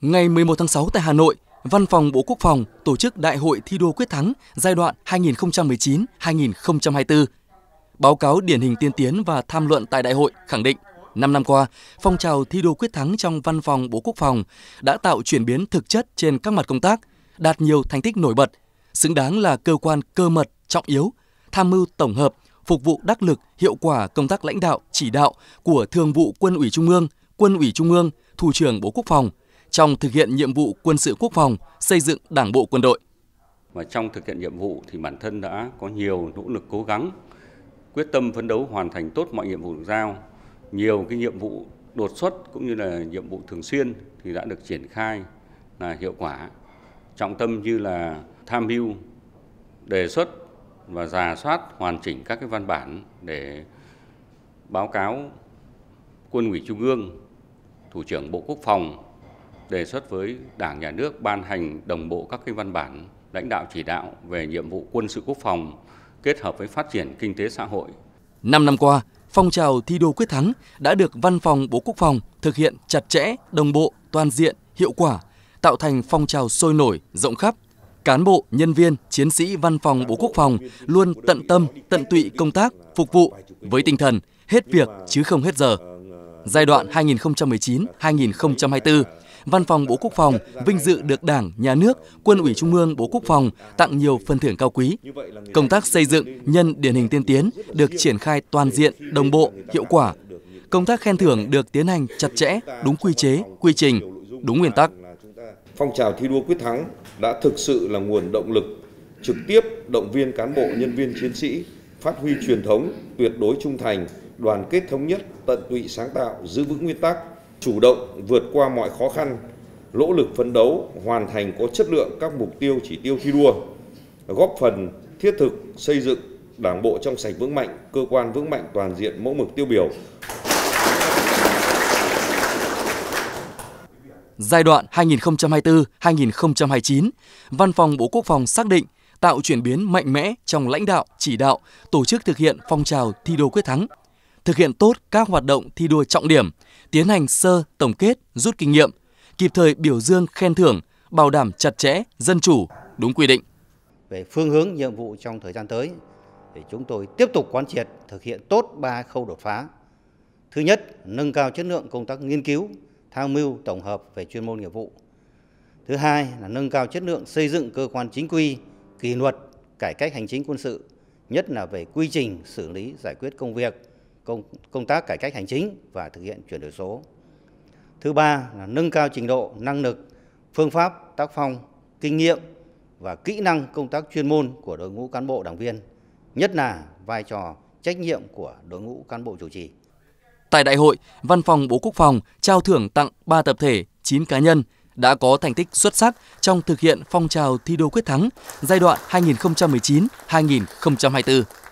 Ngày 11 tháng 6 tại Hà Nội, Văn phòng Bộ Quốc phòng tổ chức Đại hội thi đua quyết thắng giai đoạn 2019-2024. Báo cáo điển hình tiên tiến và tham luận tại đại hội khẳng định 5 năm qua, phong trào thi đua quyết thắng trong Văn phòng Bộ Quốc phòng đã tạo chuyển biến thực chất trên các mặt công tác, đạt nhiều thành tích nổi bật, xứng đáng là cơ quan cơ mật trọng yếu, tham mưu tổng hợp, phục vụ đắc lực, hiệu quả công tác lãnh đạo, chỉ đạo của Thường vụ Quân ủy Trung ương, Quân ủy Trung ương, Thủ trưởng Bộ Quốc phòng – trong thực hiện nhiệm vụ quân sự quốc phòng, xây dựng Đảng bộ quân đội. Và trong thực hiện nhiệm vụ thì bản thân đã có nhiều nỗ lực cố gắng, quyết tâm phấn đấu hoàn thành tốt mọi nhiệm vụ được giao. Nhiều cái nhiệm vụ đột xuất cũng như là nhiệm vụ thường xuyên thì đã được triển khai là hiệu quả. Trọng tâm như là tham mưu, đề xuất và giả soát hoàn chỉnh các cái văn bản để báo cáo Quân ủy Trung ương, Thủ trưởng Bộ Quốc phòng đề xuất với Đảng, Nhà nước ban hành đồng bộ các cái văn bản lãnh đạo chỉ đạo về nhiệm vụ quân sự quốc phòng kết hợp với phát triển kinh tế xã hội. Năm năm qua, phong trào thi đua quyết thắng đã được Văn phòng Bộ Quốc phòng thực hiện chặt chẽ, đồng bộ, toàn diện, hiệu quả, tạo thành phong trào sôi nổi, rộng khắp. Cán bộ, nhân viên, chiến sĩ Văn phòng Bộ Quốc phòng luôn tận tâm, tận tụy công tác, phục vụ với tinh thần hết việc chứ không hết giờ. Giai đoạn 2019-2024, Văn phòng Bộ Quốc phòng vinh dự được Đảng, Nhà nước, Quân ủy Trung ương Bộ Quốc phòng tặng nhiều phần thưởng cao quý. Công tác xây dựng nhân điển hình tiên tiến được triển khai toàn diện, đồng bộ, hiệu quả. Công tác khen thưởng được tiến hành chặt chẽ, đúng quy chế, quy trình, đúng nguyên tắc. Phong trào thi đua quyết thắng đã thực sự là nguồn động lực trực tiếp động viên cán bộ nhân viên chiến sĩ phát huy truyền thống tuyệt đối trung thành, đoàn kết thống nhất, tận tụy sáng tạo, giữ vững nguyên tắc, chủ động vượt qua mọi khó khăn, nỗ lực phấn đấu hoàn thành có chất lượng các mục tiêu chỉ tiêu thi đua, góp phần thiết thực xây dựng Đảng bộ trong sạch vững mạnh, cơ quan vững mạnh toàn diện mẫu mực tiêu biểu. Giai đoạn 2024-2029, Văn phòng Bộ Quốc phòng xác định tạo chuyển biến mạnh mẽ trong lãnh đạo, chỉ đạo, tổ chức thực hiện phong trào thi đua quyết thắng thực hiện tốt các hoạt động thi đua trọng điểm, tiến hành sơ tổng kết, rút kinh nghiệm, kịp thời biểu dương khen thưởng, bảo đảm chặt chẽ, dân chủ, đúng quy định. Về phương hướng nhiệm vụ trong thời gian tới thì chúng tôi tiếp tục quán triệt thực hiện tốt ba khâu đột phá. Thứ nhất, nâng cao chất lượng công tác nghiên cứu, tham mưu tổng hợp về chuyên môn nghiệp vụ. Thứ hai là nâng cao chất lượng xây dựng cơ quan chính quy, kỷ luật, cải cách hành chính quân sự, nhất là về quy trình xử lý giải quyết công việc công, công tác cải cách hành chính và thực hiện chuyển đổi số. Thứ ba là nâng cao trình độ, năng lực, phương pháp, tác phong, kinh nghiệm và kỹ năng công tác chuyên môn của đội ngũ cán bộ đảng viên, nhất là vai trò trách nhiệm của đội ngũ cán bộ chủ trì. Tại đại hội, Văn phòng Bộ Quốc phòng trao thưởng tặng 3 tập thể, 9 cá nhân đã có thành tích xuất sắc trong thực hiện phong trào thi đua quyết thắng giai đoạn 2019-2024.